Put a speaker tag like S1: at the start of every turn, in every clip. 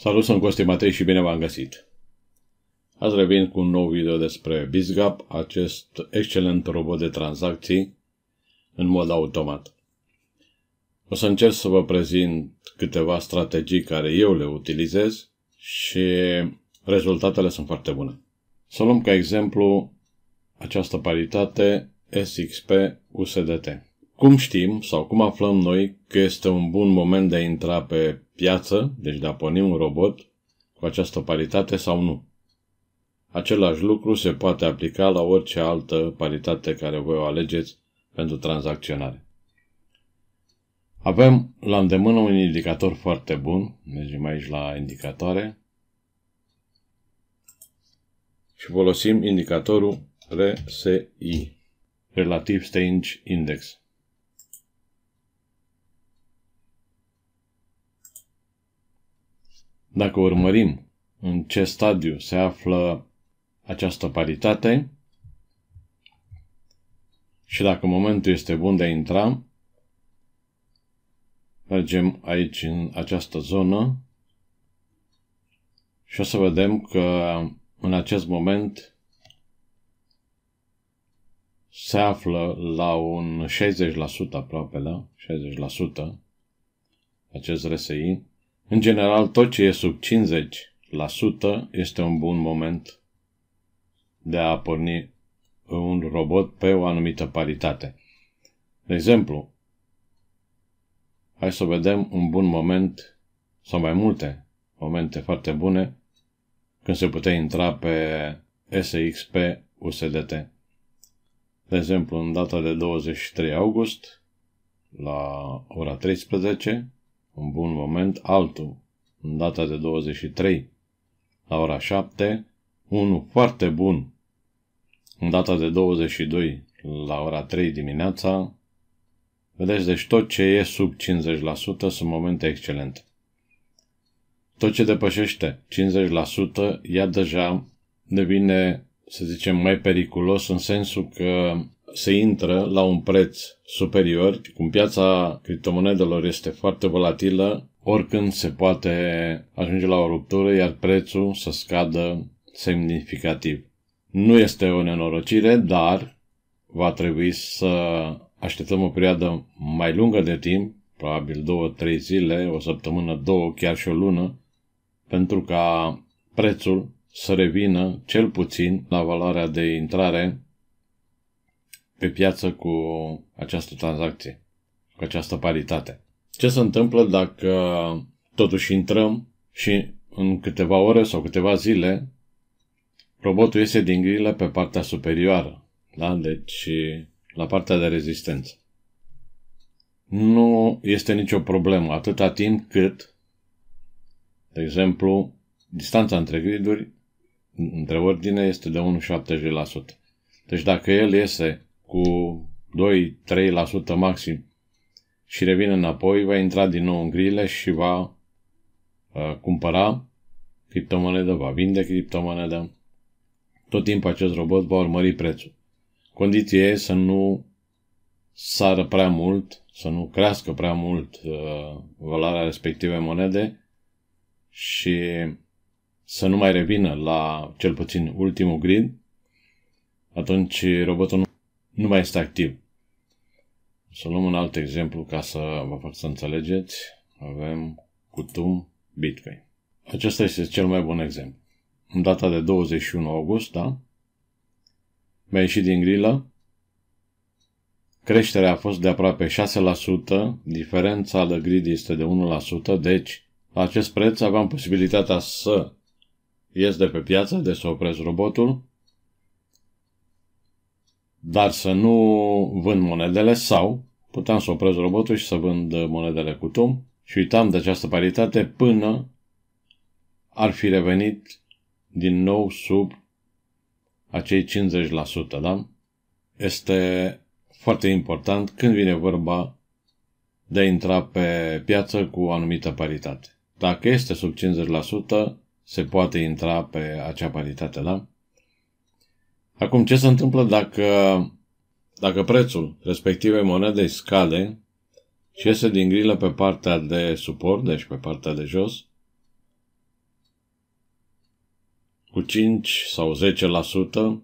S1: Salut, sunt Costi Matei și bine v-am găsit! Azi revin cu un nou video despre BizGap, acest excelent robot de tranzacții în mod automat. O să încerc să vă prezint câteva strategii care eu le utilizez și rezultatele sunt foarte bune. Să luăm ca exemplu această paritate SXP-USDT. Cum știm sau cum aflăm noi că este un bun moment de a intra pe piață, deci de a porni un robot cu această paritate sau nu. Același lucru se poate aplica la orice altă paritate care voi o alegeți pentru tranzacționare. Avem la îndemână un indicator foarte bun, deci mergem aici la indicatoare și folosim indicatorul RSI, Relative Strange Index. Dacă urmărim în ce stadiu se află această paritate și dacă momentul este bun de a intra, mergem aici în această zonă și o să vedem că în acest moment se află la un 60% aproape, da? 60% acest RSI în general, tot ce e sub 50% este un bun moment de a porni un robot pe o anumită paritate. De exemplu, hai să vedem un bun moment sau mai multe momente foarte bune când se putea intra pe SXP USDT. De exemplu, în data de 23 august, la ora 13, un bun moment altul, în data de 23, la ora 7, unul foarte bun, în data de 22, la ora 3 dimineața. Vedeți, deci tot ce e sub 50% sunt momente excelente. Tot ce depășește 50%, ea deja devine, să zicem, mai periculos în sensul că se intră la un preț superior, cum piața criptomonedelor este foarte volatilă, oricând se poate ajunge la o ruptură, iar prețul să scadă semnificativ. Nu este o nenorocire, dar va trebui să așteptăm o perioadă mai lungă de timp, probabil 2-3 zile, o săptămână, două, chiar și o lună, pentru ca prețul să revină cel puțin la valoarea de intrare pe piață cu această tranzacție, cu această paritate. Ce se întâmplă dacă totuși intrăm și în câteva ore sau câteva zile robotul iese din grilă pe partea superioară, da? deci la partea de rezistență. Nu este nicio problemă atâta timp cât, de exemplu, distanța între griduri, între ordine, este de 1,70%. Deci dacă el iese cu 2-3% maxim și revine înapoi, va intra din nou în grile și va uh, cumpăra criptomonedă, va vinde criptomonedă. Tot timpul acest robot va urmări prețul. Condiția e să nu sară prea mult, să nu crească prea mult uh, valoarea respective monede și să nu mai revină la cel puțin ultimul grid, atunci robotul nu nu mai este activ. Să luăm un alt exemplu ca să vă fac să înțelegeți. Avem cutum Bitcoin. Acesta este cel mai bun exemplu. În data de 21 august, da? Mi-a ieșit din grilă. Creșterea a fost de aproape 6%, diferența de grid este de 1%, deci la acest preț aveam posibilitatea să ies de pe piață, de să opresc robotul dar să nu vând monedele sau puteam să oprez robotul și să vând monedele cu tum și uitam de această paritate până ar fi revenit din nou sub acei 50%, da? Este foarte important când vine vorba de a intra pe piață cu o anumită paritate. Dacă este sub 50%, se poate intra pe acea paritate, da? Acum, ce se întâmplă dacă, dacă prețul respectivei monedei scade și iese din grilă pe partea de suport, deci pe partea de jos, cu 5 sau 10%,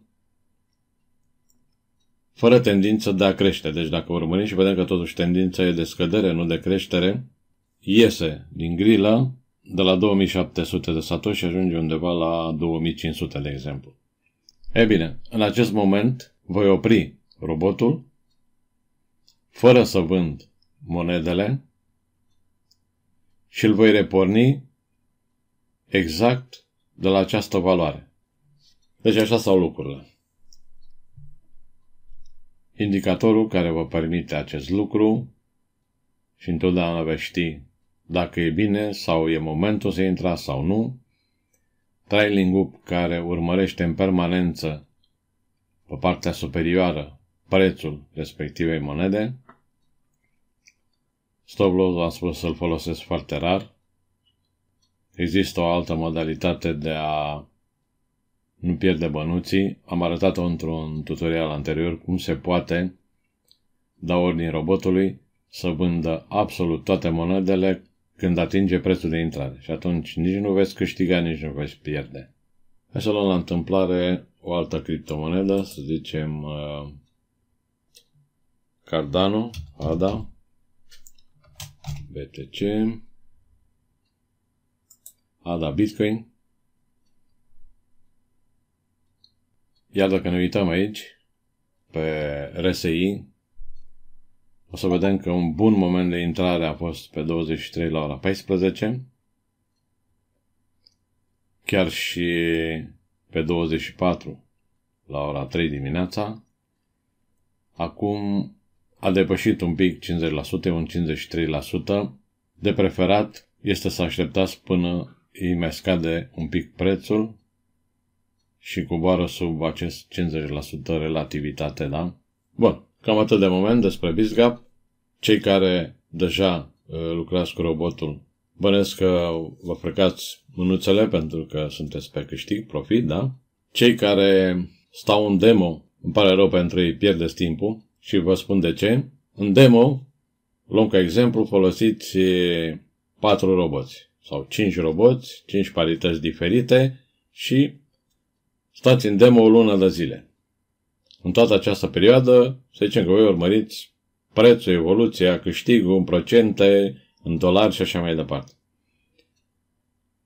S1: fără tendință de a crește. Deci dacă urmărim și vedem că totuși tendința e de scădere, nu de creștere, iese din grilă de la 2700 de satoși și ajunge undeva la 2500, de exemplu. E bine, în acest moment voi opri robotul fără să vând monedele și îl voi reporni exact de la această valoare. Deci așa stau lucrurile. Indicatorul care vă permite acest lucru și întotdeauna veți ști dacă e bine sau e momentul să intrați sau nu, trailing up care urmărește în permanență pe partea superioară prețul respectivei monede. Stop loss am spus să-l folosesc foarte rar. Există o altă modalitate de a nu pierde bănuții. Am arătat-o într-un tutorial anterior cum se poate da ordin robotului să vândă absolut toate monedele când atinge prețul de intrare și atunci nici nu veți câștiga, nici nu veți pierde. Așa luăm la întâmplare o altă criptomonedă, să zicem uh, Cardano, ADA, BTC, ADA Bitcoin. Iar dacă ne uităm aici, pe RSI, o să vedem că un bun moment de intrare a fost pe 23 la ora 14. Chiar și pe 24 la ora 3 dimineața. Acum a depășit un pic 50%, un 53%. De preferat este să așteptați până îi mai scade un pic prețul și coboară sub acest 50% relativitate, da? Bun. Cam atât de moment despre BizGap. Cei care deja uh, lucrați cu robotul, bănesc că vă frecați mânuțele pentru că sunteți pe câștig, profit, da? Cei care stau în demo, îmi pare rău pentru ei, pierdeți timpul și vă spun de ce. În demo, luăm ca exemplu, folosiți 4 roboți sau 5 roboți, 5 parități diferite și stați în demo o lună de zile. În toată această perioadă, să zicem că voi urmăriți prețul, evoluția, câștigul, în procente, în dolari și așa mai departe.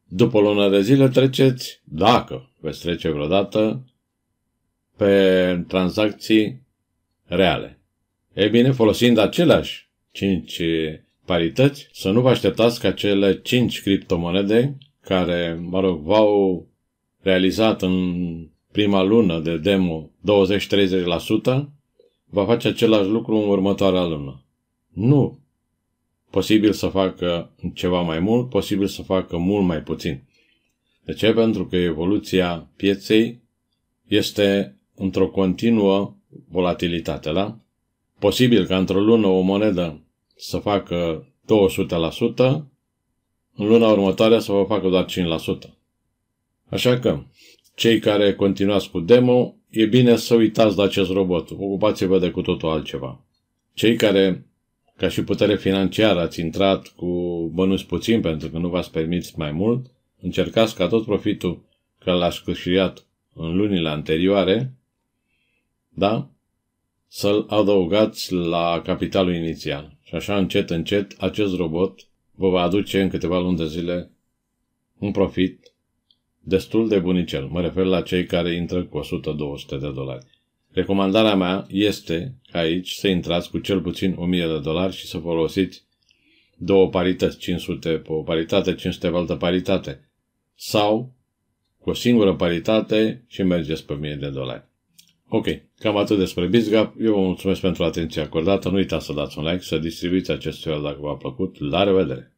S1: După lună de zile treceți, dacă veți trece vreodată, pe tranzacții reale. E bine, folosind aceleași 5 parități, să nu vă așteptați ca cele 5 criptomonede care, mă rog, v-au realizat în prima lună de demo 20-30%, va face același lucru în următoarea lună. Nu! Posibil să facă ceva mai mult, posibil să facă mult mai puțin. De ce? Pentru că evoluția pieței este într-o continuă volatilitate, da? Posibil ca într-o lună o monedă să facă 200%, în luna următoare să vă facă doar 5%. Așa că cei care continuați cu demo, e bine să uitați de acest robot, ocupați-vă de cu totul altceva. Cei care, ca și putere financiară, ați intrat cu bănuți puțin pentru că nu v-ați permis mai mult, încercați ca tot profitul că l-ați câștigat în lunile anterioare, da? Să-l adăugați la capitalul inițial. Și așa, încet, încet, acest robot vă va aduce în câteva luni de zile un profit destul de bunicel. Mă refer la cei care intră cu 100-200 de dolari. Recomandarea mea este ca aici să intrați cu cel puțin 1000 de dolari și să folosiți două parități, 500 pe o paritate, 500 pe altă paritate. Sau cu o singură paritate și mergeți pe 1000 de dolari. Ok, cam atât despre BizGap. Eu vă mulțumesc pentru atenția acordată. Nu uitați să dați un like, să distribuiți acest video dacă v-a plăcut. La revedere!